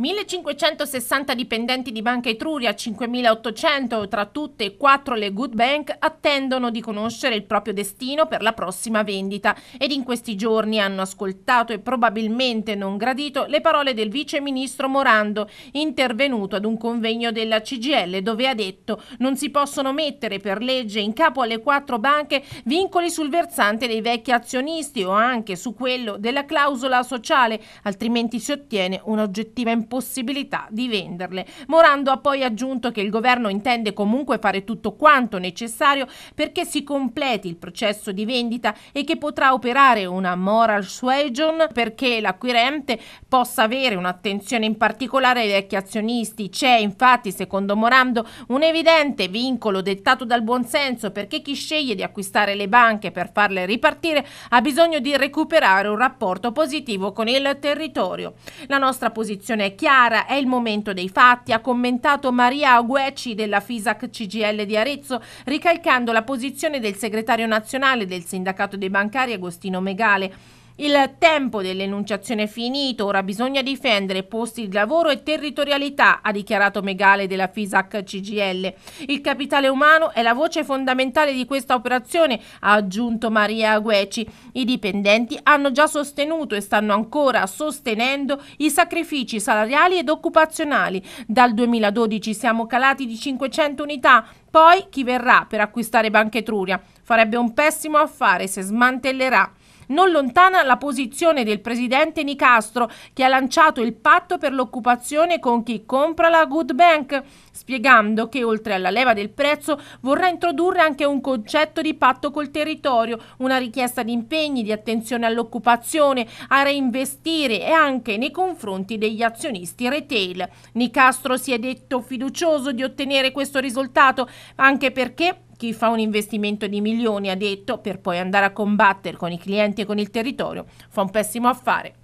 1560 dipendenti di Banca Etruria, 5800 tra tutte e quattro le good bank attendono di conoscere il proprio destino per la prossima vendita ed in questi giorni hanno ascoltato e probabilmente non gradito le parole del vice ministro Morando intervenuto ad un convegno della CGL dove ha detto non si possono mettere per legge in capo alle quattro banche vincoli sul versante dei vecchi azionisti o anche su quello della clausola sociale altrimenti si ottiene un'oggettiva importanza possibilità di venderle. Morando ha poi aggiunto che il governo intende comunque fare tutto quanto necessario perché si completi il processo di vendita e che potrà operare una moral suasion perché l'acquirente possa avere un'attenzione in particolare ai vecchi azionisti. C'è infatti, secondo Morando, un evidente vincolo dettato dal buonsenso perché chi sceglie di acquistare le banche per farle ripartire ha bisogno di recuperare un rapporto positivo con il territorio. La nostra posizione è chiara, è il momento dei fatti, ha commentato Maria Agueci della FISAC CGL di Arezzo, ricalcando la posizione del segretario nazionale del sindacato dei bancari Agostino Megale. Il tempo dell'enunciazione è finito, ora bisogna difendere posti di lavoro e territorialità, ha dichiarato Megale della FISAC CGL. Il capitale umano è la voce fondamentale di questa operazione, ha aggiunto Maria Agueci. I dipendenti hanno già sostenuto e stanno ancora sostenendo i sacrifici salariali ed occupazionali. Dal 2012 siamo calati di 500 unità, poi chi verrà per acquistare Banca Etruria farebbe un pessimo affare se smantellerà non lontana la posizione del presidente Nicastro che ha lanciato il patto per l'occupazione con chi compra la Good Bank, spiegando che oltre alla leva del prezzo vorrà introdurre anche un concetto di patto col territorio, una richiesta di impegni, di attenzione all'occupazione, a reinvestire e anche nei confronti degli azionisti retail. Nicastro si è detto fiducioso di ottenere questo risultato anche perché chi fa un investimento di milioni, ha detto, per poi andare a combattere con i clienti e con il territorio, fa un pessimo affare.